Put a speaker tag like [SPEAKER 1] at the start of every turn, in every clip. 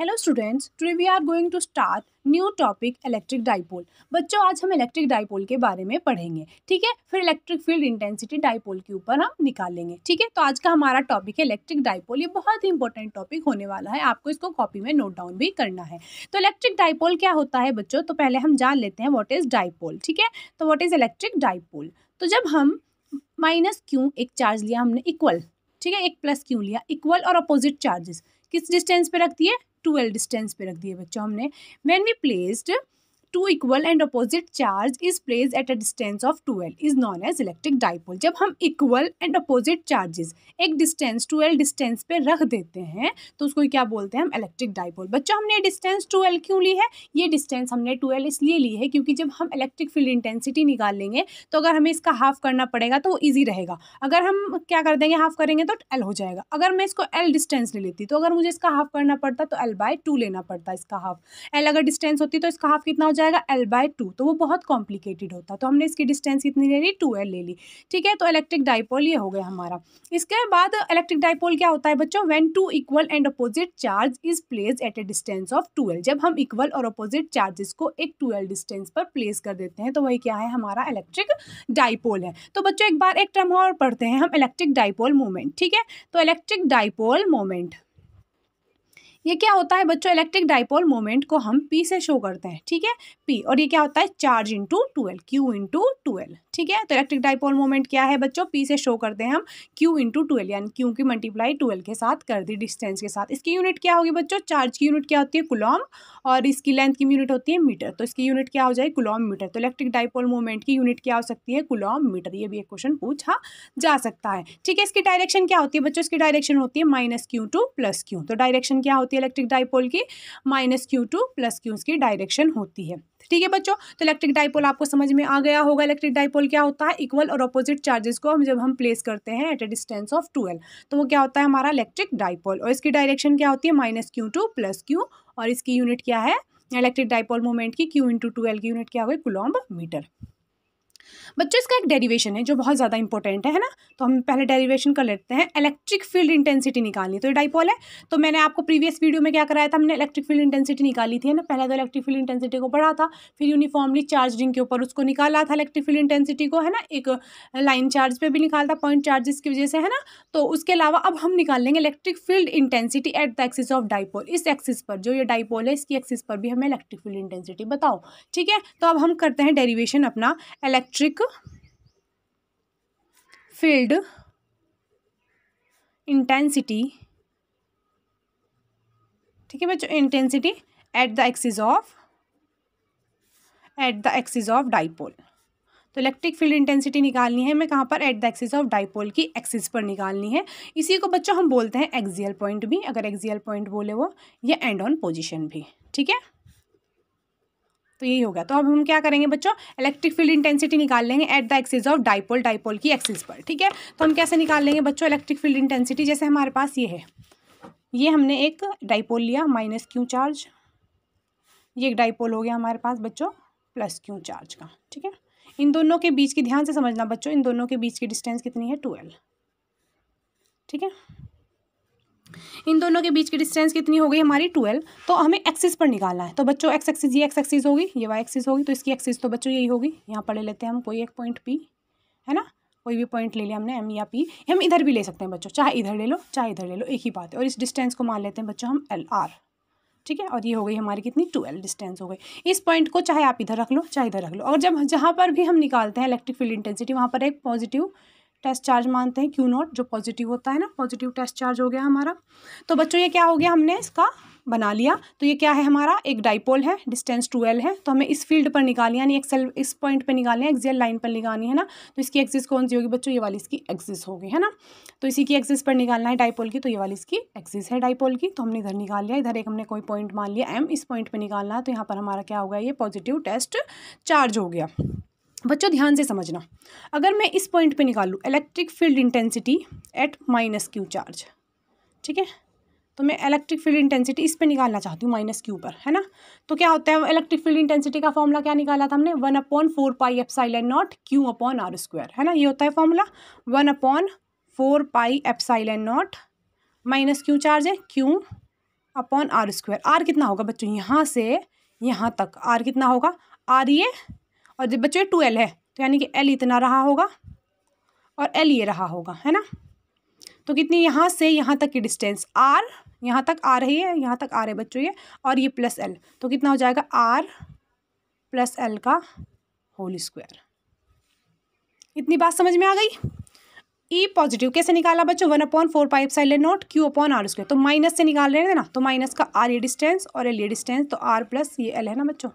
[SPEAKER 1] hello students today we are going to start new topic electric dipole बच्चों आज हम electric dipole के बारे में पढ़ेंगे ठीक है फिर इलेक्ट्रिक फील्ड इंटेंसिटी डाइपोल के ऊपर हम निकालेंगे ठीक है तो आज का हमारा टॉपिक है इलेक्ट्रिक डाइपोल ये बहुत ही इंपॉर्टेंट टॉपिक होने वाला है आपको इसको कॉपी में नोट डाउन भी करना है तो इलेक्ट्रिक डाइपोल क्या होता है बच्चों तो पहले हम जान लेते हैं वॉट इज़ डाइपोल ठीक है तो वॉट इज़ इलेक्ट्रिक डाइपोल तो जब हम माइनस क्यू एक चार्ज लिया हमने इक्वल ठीक है एक प्लस क्यू लिया इक्वल और अपोजिट चार्जेस किस डिस्टेंस पे रखती है ट्वेल्व डिस्टेंस पे रख दिए बच्चों हमने when we placed two equal and opposite charge is place at a distance of twelve is known as electric dipole जब हम इक्वल एंड अपोजिट चार्जेस एक डिस्टेंस ट्वेल्व डिस्टेंस पे रख देते हैं तो उसको क्या बोलते हैं हम इलेक्ट्रिक डाइपोल बच्चों हमने डिस्टेंस ट्वेल्व क्यों ली है ये डिस्टेंस हमने ट्वेल्व इसलिए ली है क्योंकि जब हम इलेक्ट्रिक फील्ड इंटेंसिटी निकाल लेंगे तो अगर हमें इसका हाफ करना पड़ेगा तो वो ईजी रहेगा अगर हम क्या कर देंगे हाफ करेंगे तो एल हो जाएगा अगर मैं इसको एल डिस्टेंस ले लेती तो अगर मुझे इसका हाफ करना पड़ता तो एल बाय टू लेना पड़ता इसका हाफ एल अगर डिस्टेंस होती तो इसका हाफ कितना हो जाएगा एल बाय टू तो वो बहुत कॉम्प्लिकेटेड होता तो हमने इसकी डिस्टेंस कितनी ले ली टू एल ले ली ठीक है तो इलेक्ट्रिक डाइपोल ये हो गया हमारा इसके बाद इलेक्ट्रिक डाइपोल क्या होता है बच्चों when two equal and opposite charge is place at a distance of two जब हम इक्वल और अपोजिट चार्जेस को एक टू डिस्टेंस पर प्लेस कर देते हैं तो वही क्या है हमारा इलेक्ट्रिक डाइपोल है तो बच्चों एक बार एक टर्म और पढ़ते हैं हम इलेक्ट्रिक डाइपोल मोमेंट ठीक है तो इलेक्ट्रिक डाइपोल मोमेंट ये क्या होता है बच्चों इलेक्ट्रिक डाइपोल मोमेंट को हम पी से शो करते हैं ठीक है पी और ये क्या होता है charge into twelve Q into twelve ठीक है तो इलेक्ट्रिक डाइपोल मोमेंट क्या है बच्चों पी से शो करते हैं हम क्यू इंटू ट्वेल्व यानी क्यू की मल्टीप्लाई ट्वेल्व के साथ कर दी डिस्टेंस के साथ इसकी यूनिट क्या होगी बच्चों चार्ज की यूनिट क्या होती है कुलॉम और इसकी लेंथ की यूनिट होती है मीटर तो इसकी यूनिट क्या हो जाएगी कुलॉम मीटर तो इलेक्ट्रिक डाइपोल मोमेंट की यूनिट क्या हो सकती है कुलॉम मीटर ये भी एक क्वेश्चन पूछा जा सकता है ठीक है इसकी डायरेक्शन क्या होती है बच्चों इसकी डायरेक्शन होती है minus Q to plus Q तो डायरेक्शन क्या होती है इलेक्ट्रिक डाइपोल की minus Q to plus Q इसकी डायरेक्शन होती है ठीक है बच्चों तो इलेक्ट्रिक डाइपोल आपको समझ में आ गया होगा इलेक्ट्रिक डाइपोल क्या होता है इक्वल और अपोजिट चार्जेस को हम जब हम प्लेस करते हैं at a distance of twelve तो वो क्या होता है हमारा इलेक्ट्रिक डाइपोल और इसकी डायरेक्शन क्या होती है minus Q to plus Q और इसकी यूनिट क्या है इलेक्ट्रिक डाइपोल मूवमेंट की क्यू इंटू ट्वेल्व की यूनिट क्या हो गई कुलॉम्ब मीटर बच्चों इसका एक डेरिवेशन है जो बहुत ज़्यादा इंपॉर्टेंट है है ना तो हम पहले डेरिवेशन कर लेते हैं इलेक्ट्रिक फील्ड इंटेंसिटी निकालनी तो ये डाइपोल है तो मैंने आपको प्रीवियस वीडियो में क्या कराया था हमने इलेक्ट्रिक फील्ड इंटेंसिटी निकाली थी है ना पहले तो इलेक्ट्रिक फील्ड इंटेंसिटी को बढ़ा था फिर यूनिफॉर्मली चार्ज रिंग के ऊपर उसको निकाला था इलेक्ट्रिक फील्ड इंटेंसिटी को है ना एक लाइन चार्ज पर भी निकाला था पॉइंट चार्जेस की वजह से है ना तो उसके अलावा अब हम निकाल लेंगे electric field intensity at the axis of dipole इस एक्सिस पर जो ये डाइपोल है इसकी एक्सिस पर भी हमें इलेक्ट्रिक फील्ड इंटेंसिटी बताओ ठीक है तो अब हम करते हैं डेरीवेशन अपना इलेक्ट्रिक इलेक्ट्रिक फील्ड इंटेंसिटी ठीक है बच्चों intensity at the axis of at the axis of dipole तो इलेक्ट्रिक फील्ड इंटेंसिटी निकालनी है हमें कहाँ पर at the axis of dipole की एक्सिस पर निकालनी है इसी को बच्चों हम बोलते हैं एक्सियल पॉइंट भी अगर एक्सियल पॉइंट बोले वो या एंड ऑन पोजिशन भी ठीक है तो यही हो गया तो अब हम क्या करेंगे बच्चों इलेक्ट्रिक फील्ड इंटेंसिटी निकाल लेंगे at the axis of dipole dipole की एक्सिस पर ठीक है तो हम कैसे निकाल लेंगे बच्चों इलेक्ट्रिक फील्ड इंटेंसिटी जैसे हमारे पास ये है ये हमने एक डाइपोल लिया माइनस क्यू चार्ज ये एक डाइपोल हो गया हमारे पास बच्चों प्लस क्यू चार्ज का ठीक है इन दोनों के बीच की ध्यान से समझना बच्चों इन दोनों के बीच की डिस्टेंस कितनी है ट्वेल्व ठीक है इन दोनों के बीच की डिस्टेंस कितनी हो गई हमारी ट्वेल्व तो हमें एक्सिस पर निकालना है तो बच्चों एक्स एक्सिस ये एक्स एक्सिस होगी ये वाई एक्सिस होगी तो इसकी एक्सिस तो बच्चों यही होगी यहाँ पर ले लेते हैं हम कोई एक पॉइंट पी है ना कोई भी पॉइंट ले लिया हमने एम या पी हम इधर भी ले सकते हैं बच्चों चाहे इधर ले लो चाहे इधर ले लो एक ही बात है और इस डिस्टेंस को मान लेते हैं बच्चों हम एल आर ठीक है और ये हो गई हमारी कितनी ट्वेल्व डिस्टेंस हो गई इस पॉइंट को चाहे आप इधर रख लो चाहे इधर रख लो और जब जहाँ पर भी हम निकालते हैं इलेक्ट्रिक फील्ड इंटेंसिटी वहाँ पर एक पॉजिटिव टेस्ट चार्ज मानते हैं क्यू नॉट जो पॉजिटिव होता है ना पॉजिटिव टेस्ट चार्ज हो गया हमारा तो बच्चों ये क्या हो गया हमने इसका बना लिया तो ये क्या है हमारा एक डाइपोल है डिस्टेंस ट्वेल्व है तो हमें इस फील्ड पर निकाली यानी एक्सेल इस पॉइंट पर निकालनी है एक्जियल लाइन पर निकालनी है ना तो इसकी एक्सिस कौन सी होगी बच्चों ये वाली इसकी एक्सिस होगी है ना तो इसी की एक्सिस पर निकालना है डाइपोल की तो ये वाली इसकी एक्सिस है डाइपोल की तो हमने इधर निकाल लिया इधर एक हमने कोई पॉइंट मान लिया एम इस पॉइंट पर निकालना है तो यहाँ पर हमारा क्या हो गया ये पॉजिटिव टेस्ट चार्ज हो गया बच्चों ध्यान से समझना अगर मैं इस पॉइंट पे निकालूँ electric field intensity at minus Q charge ठीक है तो मैं इलेक्ट्रिक फील्ड इंटेंसिटी इस पे निकालना चाहती हूँ माइनस क्यू पर है ना तो क्या होता है इलेक्ट्रिक फील्ड इंटेंसिटी का फॉर्मूला क्या निकाला था हमने one upon four pi N naught Q upon are square है ना ये होता है formula one upon four pi N naught minus Q charge है Q upon are square R कितना होगा बच्चों यहाँ से यहाँ तक आर कितना होगा आर ये और जब बच्चों टू एल है तो यानी कि एल इतना रहा होगा और एल ये रहा होगा है ना तो कितनी यहाँ से यहाँ तक की डिस्टेंस आर यहाँ तक आ रही है यहाँ तक आ रहे बच्चों ये और ये प्लस एल तो कितना हो जाएगा आर प्लस एल का होल स्क्वायर इतनी बात समझ में आ गई ई e पॉजिटिव कैसे निकाला बच्चों one upon four pi side note Q upon are square तो माइनस से निकाल रहे हैं ना तो माइनस का आर ये डिस्टेंस और एल ये डिस्टेंस तो आर प्लस ये एल है ना बच्चों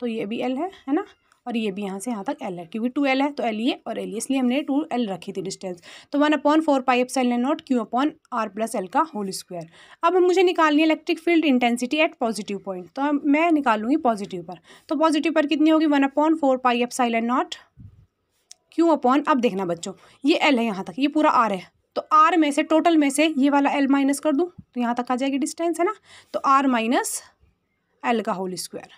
[SPEAKER 1] तो ये भी एल है है ना और ये भी यहाँ से यहाँ तक एल है क्योंकि टू एल है तो एल ये और एल इसलिए हमने टू एल रखी थी डिस्टेंस तो one upon four pi epsilon naught Q upon are plus L का होल स्क्वायर अब मुझे निकालनी है electric field intensity at positive point तो मैं निकालूंगी पॉजिटिव पर तो पॉजिटिव पर कितनी होगी one upon four pi epsilon naught Q upon अब देखना बच्चों ये एल है यहाँ तक ये पूरा आर है तो आर में से टोटल में से ये वाला एल माइनस कर दूँ तो यहाँ तक आ जाएगी डिस्टेंस है ना तो आर माइनस एल का whole square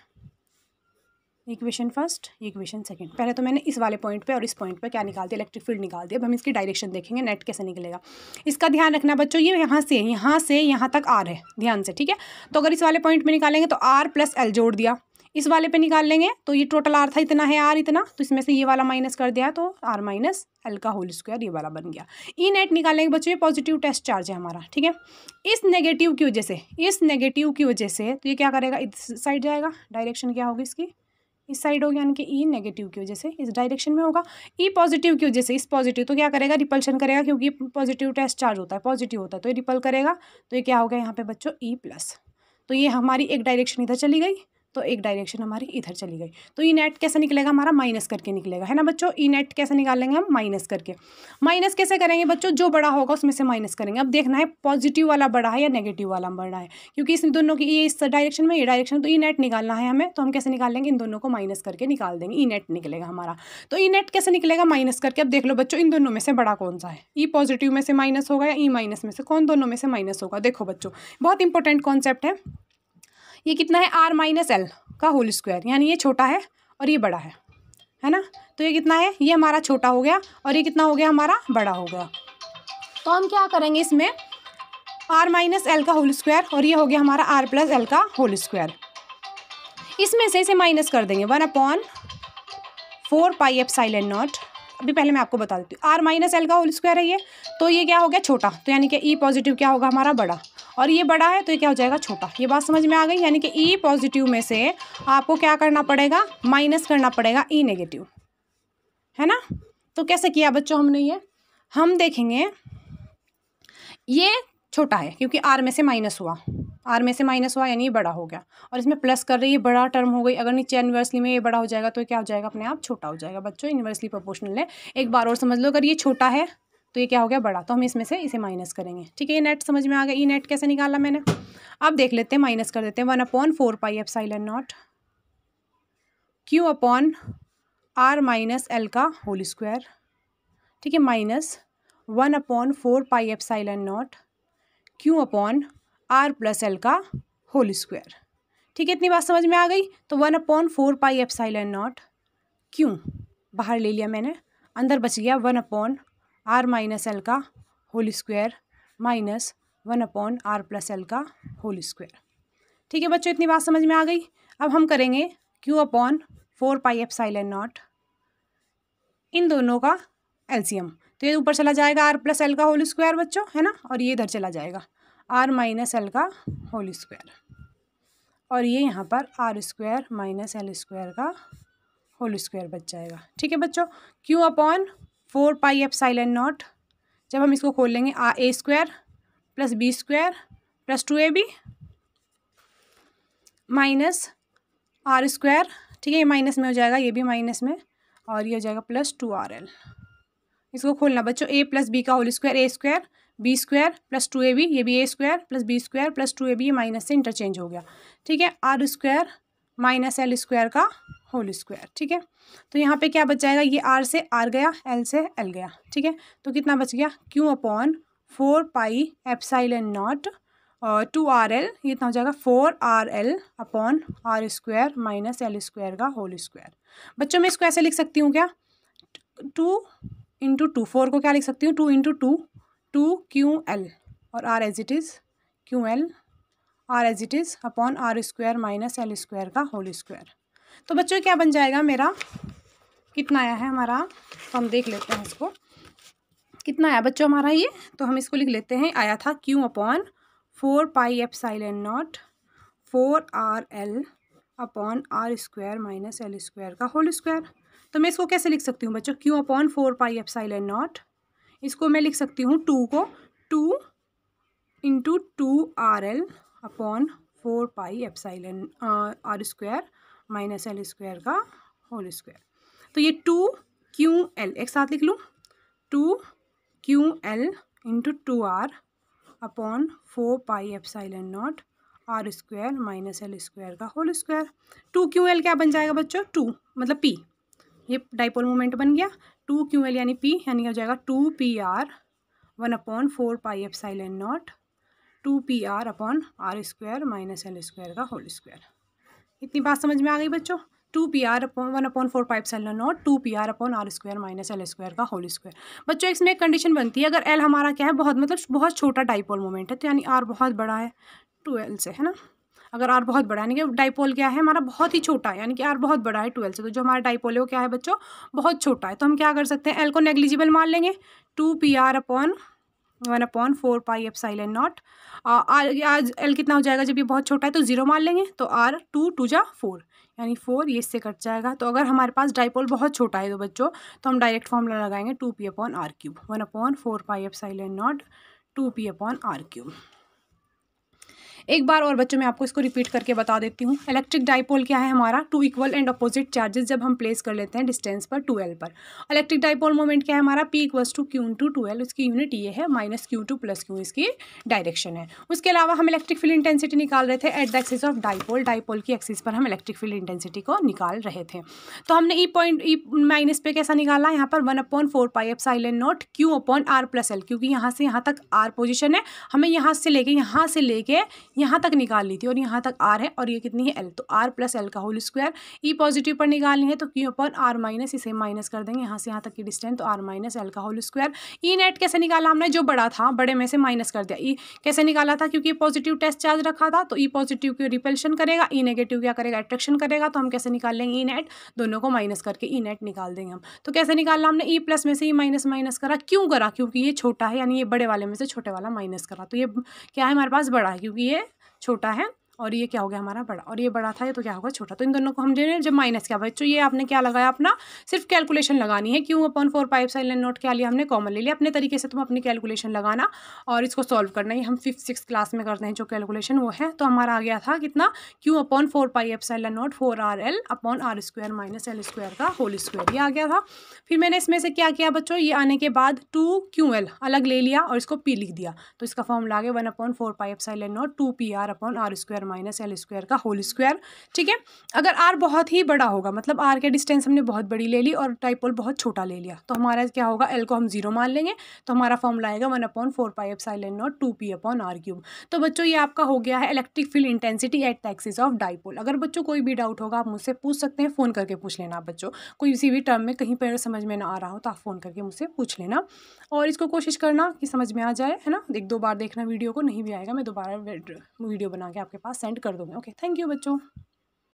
[SPEAKER 1] equation first equation second पहले तो मैंने इस वाले पॉइंट पे और इस पॉइंट पे क्या निकाल दिया इलेक्ट्रिक फील्ड निकाल दिया अब हम इसकी डायरेक्शन देखेंगे नेट कैसे निकलेगा इसका ध्यान रखना बच्चों ये यहाँ से यहाँ से यहाँ तक आर है ध्यान से ठीक है तो अगर इस वाले पॉइंट पर निकालेंगे तो आर प्लस एल जोड़ दिया इस वाले पे निकाल लेंगे तो ये टोटल आर था इतना है आर इतना तो इसमें से ये वाला माइनस कर दिया तो आर माइनस एल का होल स्क्वायर ये वाला बन गया ई नेट निकालेंगे बच्चों ये पॉजिटिव टेस्ट चार्ज है हमारा ठीक है इस नेगेटिव की वजह से इस नेगेटिव की वजह से तो ये क्या करेगा इस साइड जाएगा डायरेक्शन क्या होगी इसकी इस साइड होगी यानी कि ई e नेगेटिव की वजह से इस डायरेक्शन में होगा ई e पॉजिटिव की वजह से इस पॉजिटिव तो क्या करेगा रिपल्शन करेगा क्योंकि पॉजिटिव टेस्ट चार्ज होता है पॉजिटिव होता है तो ये रिपल करेगा तो ये क्या होगा यहाँ पे बच्चों ई e प्लस तो ये हमारी एक डायरेक्शन इधर चली गई तो एक डायरेक्शन हमारी इधर चली गई तो ई e नेट कैसे निकलेगा हमारा माइनस करके निकलेगा है ना बच्चों ई e नेट कैसे निकालेंगे हम माइनस करके माइनस कैसे करेंगे बच्चों जो बड़ा होगा उसमें से माइनस करेंगे अब देखना है पॉजिटिव वाला बड़ा है या नेगेटिव वाला बड़ा है क्योंकि इस दोनों की ये इस डायरेक्शन में ये डायरेक्शन तो ई e नेट निकालना है हमें तो हम कैसे निकाल लेंगे इन दोनों को माइनस करके निकाल देंगे ई नेट निकलेगा हमारा तो ई नेट कैसे निकलेगा माइनस करके अब देख लो बच्चों इन दोनों में से बड़ा कौन सा है ई पॉजिटिव में से माइनस होगा या ई माइनस में से कौन दोनों में से माइनस होगा देखो बच्चों बहुत इंपॉर्टेंट कॉन्सेप्ट है ये कितना है आर माइनस एल का होल स्क्वायर यानी ये छोटा है और ये बड़ा है है ना तो ये कितना है ये हमारा छोटा हो गया और ये कितना हो गया हमारा बड़ा हो गया तो हम क्या करेंगे इसमें आर माइनस एल का होल स्क्वायर और ये हो गया हमारा आर प्लस एल का होल स्क्वायर इसमें से इसे माइनस कर देंगे one upon four pi epsilon naught अभी पहले मैं आपको बता देती हूँ आर माइनस एल का होल स्क्वायर है ये तो ये क्या हो गया छोटा तो यानी कि ई e पॉजिटिव क्या होगा हमारा बड़ा और ये बड़ा है तो ये क्या हो जाएगा छोटा ये बात समझ में आ गई यानी कि ई e पॉजिटिव में से आपको क्या करना पड़ेगा माइनस करना पड़ेगा ई e नेगेटिव है ना तो कैसे किया बच्चों हमने ये हम देखेंगे ये छोटा है क्योंकि आर में से माइनस हुआ आर में से माइनस हुआ यानी ये बड़ा हो गया और इसमें प्लस कर रही है बड़ा टर्म हो गई अगर नीचे यूनिवर्सली में ये बड़ा हो जाएगा तो क्या हो जाएगा अपने आप छोटा हो जाएगा बच्चों यूनिवर्सली प्रोपोर्शनल है एक बार और समझ लो अगर ये छोटा है तो ये क्या हो गया बड़ा तो हम इसमें से इसे माइनस करेंगे ठीक है ये नेट समझ में आ गया ई नेट कैसे निकाला मैंने अब देख लेते हैं माइनस कर देते हैं one upon four pi epsilon naught Q upon R minus L का होल स्क्वायर ठीक है minus one upon four pi epsilon naught Q upon are plus L का होल स्क्वायर ठीक है इतनी बात समझ में आ गई तो one upon four pi epsilon naught Q बाहर ले लिया मैंने अंदर बच गया one upon R minus L का whole square minus one upon are plus L का होल स्क्वायर ठीक है बच्चों इतनी बात समझ में आ गई अब हम करेंगे Q upon four pi epsilon naught इन दोनों का एल्सियम तो ये ऊपर चला जाएगा आर प्लस एल का होल स्क्वायर बच्चों है ना और ये इधर चला जाएगा आर माइनस एल का होल स्क्वायर और ये यहाँ पर R square minus L square का होल स्क्वायर बच जाएगा ठीक है बच्चों Q upon four pi epsilon naught जब हम इसको खोल लेंगे आ ए square plus B square plus two ए बी माइनस आर स्क्वायर ठीक है ये माइनस में हो जाएगा ये भी माइनस में और ये हो जाएगा प्लस टू आर एल इसको खोलना बच्चों ए प्लस बी का whole square a square b square plus two A b ये भी a square plus B square plus two A b ये माइनस से इंटरचेंज हो गया ठीक है r square minus L square का होल स्क्वायर ठीक है तो यहाँ पे क्या बच जाएगा ये आर से आर गया एल से एल गया ठीक है तो कितना बच गया q upon four pi N naught two r l ये इतना हो जाएगा four r l upon are square minus L square का होल स्क्वायर बच्चों मैं इसको ऐसे लिख सकती हूँ क्या टू इंटू टू फोर को क्या लिख सकती हूँ two into two two q l और r as it is q l r as it is upon are square minus L square का होल स्क्वायर तो बच्चों क्या बन जाएगा मेरा कितना आया है हमारा तो हम देख लेते हैं इसको कितना आया बच्चों हमारा ये तो हम इसको लिख लेते हैं आया था q upon four pi epsilon naught four r l upon are square minus L square का होल स्क्वायर तो मैं इसको कैसे लिख सकती हूँ बच्चों Q upon four pi epsilon naught इसको मैं लिख सकती हूँ टू को two into two r l upon four pi epsilon r square minus L square का होल स्क्वायर तो ये टू क्यू एल एक साथ लिख लूँ two q l into two r upon four pi epsilon naught r square minus L square का whole square two q l क्या बन जाएगा बच्चों टू मतलब पी ये डाइपोल मोमेंट बन गया टू क्यू एल यानी पी यानी हो जाएगा two p r one upon four pi epsilon naught two p r upon are square minus L square का होल स्क्वायर इतनी बात समझ में आ गई बच्चों two p r upon one upon four pi epsilon naught two p r upon are square minus L square का whole square बच्चों इसमें एक कंडीशन बनती है अगर एल हमारा क्या है बहुत मतलब बहुत छोटा डाइपोल मोमेंट है तो यानी आर बहुत बड़ा है टू एल से है ना अगर आर बहुत बड़ा यानी कि डाइपोल क्या है हमारा बहुत ही छोटा है यानी कि आर बहुत बड़ा है ट्वेल्व से तो जो हमारा डाइपोल है वो क्या है बच्चों बहुत छोटा है तो हम क्या कर सकते हैं एल को नेग्लिजिबल मान लेंगे two p r upon one upon four pi epsilon naught r आज एल कितना हो जाएगा जब ये बहुत छोटा है तो ज़ीरो मान लेंगे तो आर टू टू जा फोर यानी फोर ये इससे कट जाएगा तो अगर हमारे पास डाइपोल बहुत छोटा है तो बच्चों तो हम डायरेक्ट फॉर्मूला लगाएंगे two p upon r cube one upon four pi epsilon naught two p upon r cube एक बार और बच्चों मैं आपको इसको रिपीट करके बता देती हूँ इलेक्ट्रिक डाइपोल क्या है हमारा two equal and opposite charges जब हम प्लेस कर लेते हैं डिस्टेंस पर टू पर इलेक्ट्रिक डाइपोल मोमेंट क्या है हमारा p equals to q to two l उसकी यूनिट ये है minus Q to plus Q इसकी डायरेक्शन है उसके अलावा हम इलेक्ट्रिक फील्ड इंटेंसिटी निकाल रहे थे at the axis of dipole dipole की एक्सिस पर हम इलेक्ट्रिक फील्ड इंटेंसिटी को निकाल रहे थे तो हमने ई पॉइंट ई माइनस पे कैसा निकाला यहाँ पर one upon four pi epsilon naught Q upon are plus l क्योंकि यहाँ से यहाँ तक आर पोजिशन है हमें यहाँ से लेके यहाँ से लेके यहाँ तक निकाल ली थी और यहाँ तक आर है और ये कितनी है एल तो आर प्लस एल का होल स्क्वायर ई पॉजिटिव पर निकालनी है तो क्यू पर आर माइनस इसे माइनस कर देंगे यहाँ से यहाँ तक की डिस्टेंस तो आर माइनस एल का होल स्क्वायर ई नेट कैसे निकाला हमने जो बड़ा था बड़े में से माइनस कर दिया ई e कैसे निकाला था क्योंकि पॉजिटिव टेस्ट चार्ज रखा था तो ई पॉजिटिव की रिपेल्शन करेगा ई e नेगेटिव क्या करेगा एट्रैक्शन करेगा तो हम कैसे निकाल लेंगे ई e नेट दोनों को माइनस करके ई नेट निकाल देंगे हम तो कैसे निकालना हमने ई प्लस में से ई माइनस माइनस करा क्यों करा क्योंकि ये छोटा है यानी ये बड़े वाले में से छोटे वाला माइनस करा तो ये क्या है हमारे पास बड़ा है क्योंकि ये छोटा है और ये क्या हो गया हमारा बड़ा और ये बड़ा था ये तो क्या होगा छोटा तो इन दोनों को हम जो रहे हैं जब माइनस क्या बच्चों तो ये आपने क्या लगाया अपना सिर्फ कैलकुलेशन लगानी है q upon four pi epsilon naught क्या लिया हमने कॉमन ले लिया अपने तरीके से तुम अपनी कैलकुलेशन लगाना और इसको सॉल्व करना ही हम फिफ्थ सिक्स क्लास में करते हैं जो कैलकुलेशन वो है तो हमारा आ गया था कितना q upon four pi epsilon naught four r l upon are square minus L square का होल स्क्वायर ये आ गया था फिर मैंने इसमें से क्या किया बच्चों ये आने के बाद टू क्यू एल अलग ले लिया और इसको पी लिख दिया तो इसका formula one upon four pi epsilon naught two p r upon are square minus L square का होल स्क्वायर ठीक है अगर आर बहुत ही बड़ा होगा मतलब आर के डिस्टेंस हमने बहुत बड़ी ले ली और डाइपोल बहुत छोटा ले लिया तो हमारा क्या होगा एल को हम जीरो मान लेंगे तो हमारा फॉर्मला आएगा one upon four pi epsilon naught two p upon r cube तो बच्चों ये आपका हो गया है electric field intensity at the axis of dipole अगर बच्चों कोई भी डाउट होगा आप मुझसे पूछ सकते हैं फ़ोन करके पूछ लेना आप बच्चों कोई किसी भी टर्म में कहीं पर समझ में ना आ रहा हो तो आप फ़ोन करके मुझसे पूछ लेना और इसको कोशिश करना कि समझ में आ जाए है ना एक दो बार देखना वीडियो को नहीं भी आएगा मैं दोबारा वीडियो बना के आपके पास सेंड कर दोगे ओके थैंक यू बच्चों